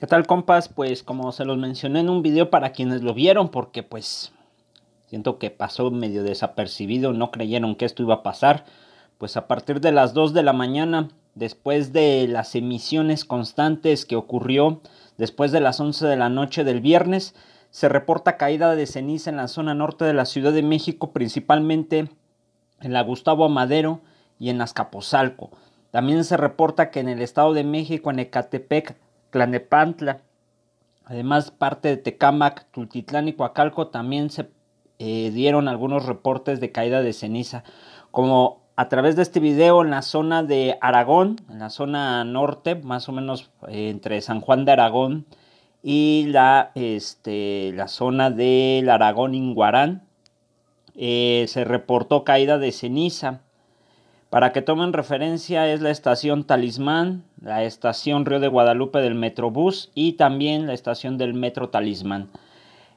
¿Qué tal compas? Pues como se los mencioné en un video para quienes lo vieron, porque pues siento que pasó medio desapercibido, no creyeron que esto iba a pasar, pues a partir de las 2 de la mañana, después de las emisiones constantes que ocurrió después de las 11 de la noche del viernes, se reporta caída de ceniza en la zona norte de la Ciudad de México, principalmente en la Gustavo Amadero y en Azcapotzalco. También se reporta que en el Estado de México, en Ecatepec, Tlanepantla. Además, parte de Tecámac, Tultitlán y Coacalco también se eh, dieron algunos reportes de caída de ceniza, como a través de este video en la zona de Aragón, en la zona norte, más o menos eh, entre San Juan de Aragón y la, este, la zona del Aragón Inguarán, eh, se reportó caída de ceniza. Para que tomen referencia es la estación Talismán, la estación Río de Guadalupe del Metrobús y también la estación del Metro Talismán.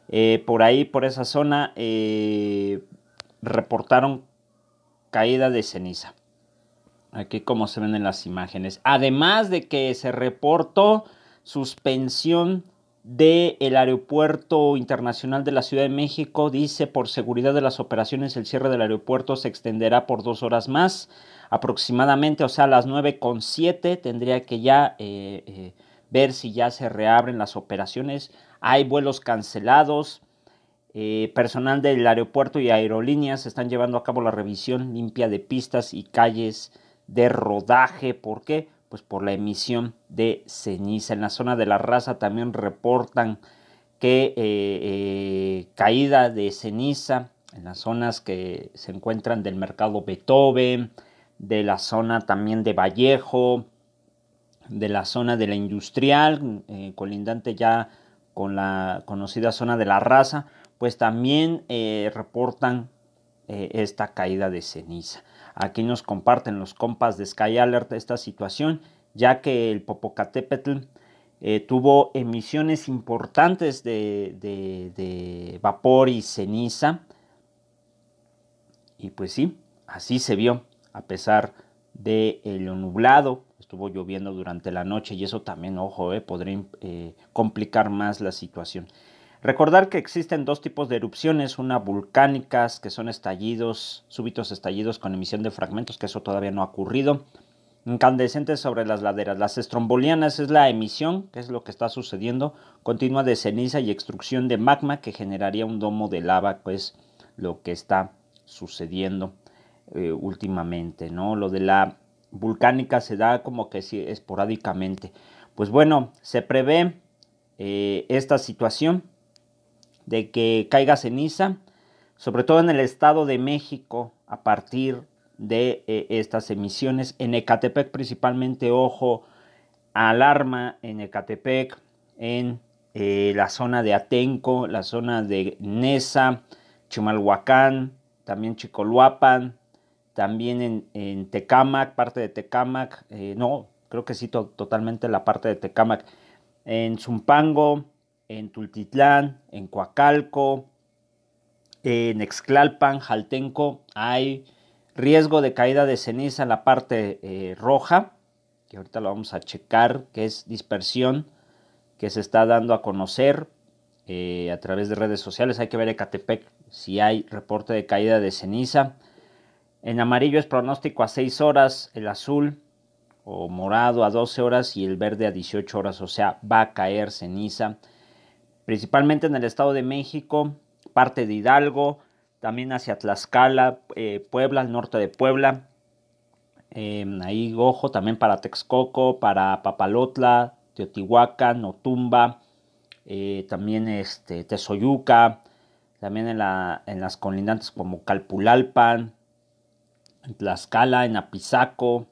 Eh, por ahí, por esa zona, eh, reportaron caída de ceniza. Aquí como se ven en las imágenes. Además de que se reportó suspensión del Aeropuerto Internacional de la Ciudad de México dice, por seguridad de las operaciones, el cierre del aeropuerto se extenderá por dos horas más, aproximadamente, o sea, a las 9.7 tendría que ya eh, eh, ver si ya se reabren las operaciones. Hay vuelos cancelados. Eh, personal del aeropuerto y aerolíneas están llevando a cabo la revisión limpia de pistas y calles de rodaje. ¿Por qué? pues por la emisión de ceniza. En la zona de la raza también reportan que eh, eh, caída de ceniza en las zonas que se encuentran del mercado Beethoven, de la zona también de Vallejo, de la zona de la industrial, eh, colindante ya con la conocida zona de la raza, pues también reportan eh, esta caída de ceniza. Aquí nos comparten los compas de Sky Alert esta situación, ya que el Popocatépetl eh, tuvo emisiones importantes de, vapor y ceniza. Y pues sí, así se vio, a pesar de lo nublado, estuvo lloviendo durante la noche y eso también, ojo, eh, podría complicar más la situación. Recordar que existen dos tipos de erupciones, una volcánicas, que son estallidos, súbitos estallidos con emisión de fragmentos, que eso todavía no ha ocurrido, incandescentes sobre las laderas. Las estrombolianas es la emisión, que es lo que está sucediendo, continua de ceniza y extrusión de magma que generaría un domo de lava, que es lo que está sucediendo eh, últimamente, ¿no? Lo de la volcánica se da como que si esporádicamente. Pues bueno, se prevé eh, esta situación de que caiga ceniza, sobre todo en el Estado de México, a partir de eh, estas emisiones. En Ecatepec principalmente, ojo, alarma en Ecatepec, en eh, la zona de Atenco, la zona de Nesa, Chimalhuacán, también Chicoluapan, también en, Tecámac, parte de Tecámac, eh, no, creo que sí, totalmente la parte de Tecámac, en Zumpango, en Tultitlán, en Coacalco, en Exclalpan, Jaltenco, hay riesgo de caída de ceniza en la parte eh, roja, que ahorita lo vamos a checar, que es dispersión que se está dando a conocer eh, a través de redes sociales. Hay que ver Ecatepec si hay reporte de caída de ceniza. En amarillo es pronóstico a 6 horas, el azul o morado a 12 horas y el verde a 18 horas, o sea, va a caer ceniza principalmente en el Estado de México, parte de Hidalgo, también hacia Tlaxcala, eh, Puebla, el norte de Puebla. Em, ahí, ojo, también para Texcoco, para Papalotla, Teotihuacán, Otumba, eh, también este, Tezoyuca, también en, las colindantes como Calpulalpan, en Tlaxcala, en Apizaco,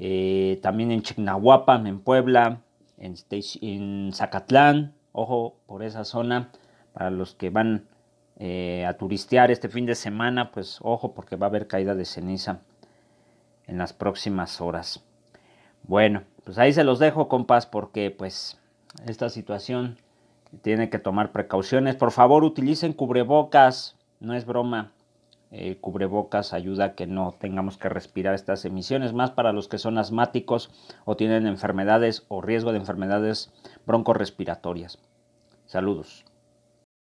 eh, también en Chignahuapan, en Puebla, en Zacatlán, Ojo por esa zona. Para los que van eh, a turistear este fin de semana, pues ojo porque va a haber caída de ceniza en las próximas horas. Bueno, pues ahí se los dejo, compas, porque pues esta situación tiene que tomar precauciones. Por favor, utilicen cubrebocas, no es broma cubre eh, cubrebocas ayuda a que no tengamos que respirar estas emisiones, más para los que son asmáticos o tienen enfermedades o riesgo de enfermedades broncorespiratorias. Saludos.